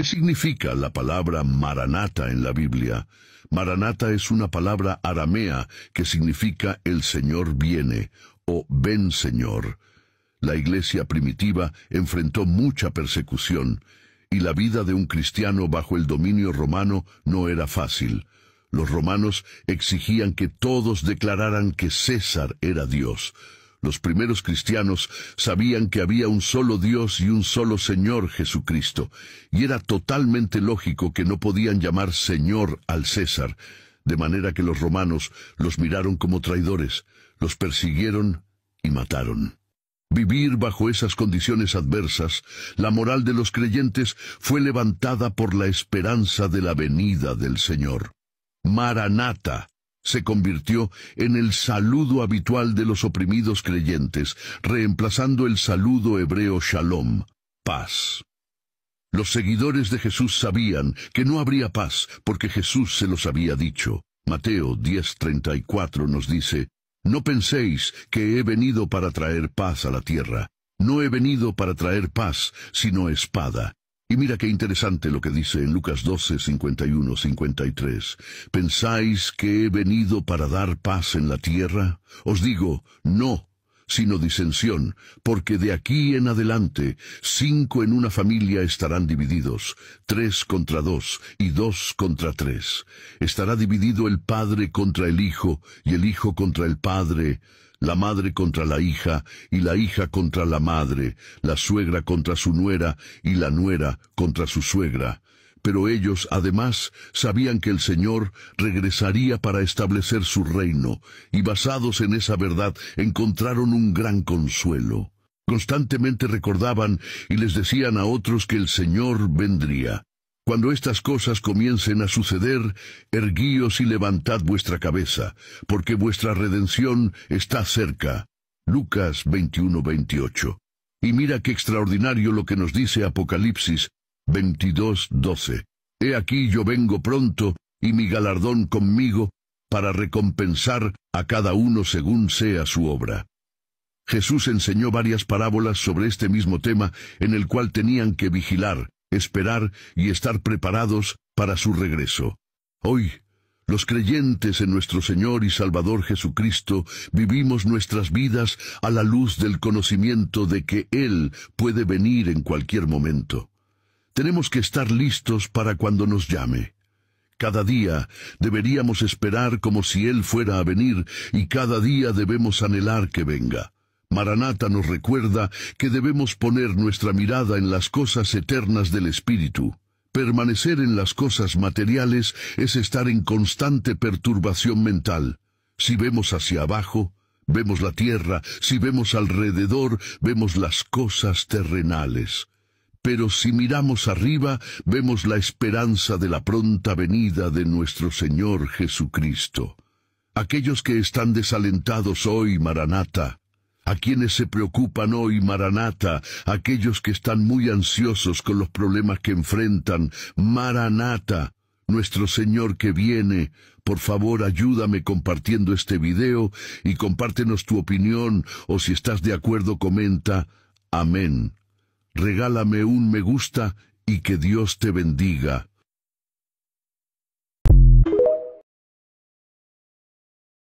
¿Qué significa la palabra Maranata en la Biblia? Maranata es una palabra aramea que significa el Señor viene o ven Señor. La iglesia primitiva enfrentó mucha persecución y la vida de un cristiano bajo el dominio romano no era fácil. Los romanos exigían que todos declararan que César era Dios, los primeros cristianos sabían que había un solo Dios y un solo Señor Jesucristo, y era totalmente lógico que no podían llamar Señor al César, de manera que los romanos los miraron como traidores, los persiguieron y mataron. Vivir bajo esas condiciones adversas, la moral de los creyentes fue levantada por la esperanza de la venida del Señor. Maranata, se convirtió en el saludo habitual de los oprimidos creyentes, reemplazando el saludo hebreo shalom, paz. Los seguidores de Jesús sabían que no habría paz porque Jesús se los había dicho. Mateo 10:34 nos dice, No penséis que he venido para traer paz a la tierra. No he venido para traer paz, sino espada. Y mira qué interesante lo que dice en Lucas 12, 51, 53. ¿Pensáis que he venido para dar paz en la tierra? Os digo, no sino disensión, porque de aquí en adelante cinco en una familia estarán divididos, tres contra dos y dos contra tres. Estará dividido el padre contra el hijo y el hijo contra el padre, la madre contra la hija y la hija contra la madre, la suegra contra su nuera y la nuera contra su suegra pero ellos, además, sabían que el Señor regresaría para establecer su reino, y basados en esa verdad encontraron un gran consuelo. Constantemente recordaban y les decían a otros que el Señor vendría. Cuando estas cosas comiencen a suceder, erguíos y levantad vuestra cabeza, porque vuestra redención está cerca. Lucas 21 Y mira qué extraordinario lo que nos dice Apocalipsis, 22:12. He aquí yo vengo pronto, y mi galardón conmigo, para recompensar a cada uno según sea su obra. Jesús enseñó varias parábolas sobre este mismo tema, en el cual tenían que vigilar, esperar y estar preparados para su regreso. Hoy, los creyentes en nuestro Señor y Salvador Jesucristo vivimos nuestras vidas a la luz del conocimiento de que Él puede venir en cualquier momento. Tenemos que estar listos para cuando nos llame. Cada día deberíamos esperar como si Él fuera a venir y cada día debemos anhelar que venga. Maranata nos recuerda que debemos poner nuestra mirada en las cosas eternas del Espíritu. Permanecer en las cosas materiales es estar en constante perturbación mental. Si vemos hacia abajo, vemos la tierra, si vemos alrededor, vemos las cosas terrenales. Pero si miramos arriba, vemos la esperanza de la pronta venida de nuestro Señor Jesucristo. Aquellos que están desalentados hoy, Maranata, a quienes se preocupan hoy, Maranata, aquellos que están muy ansiosos con los problemas que enfrentan, Maranata, nuestro Señor que viene, por favor ayúdame compartiendo este video y compártenos tu opinión o si estás de acuerdo comenta, amén regálame un me gusta y que Dios te bendiga.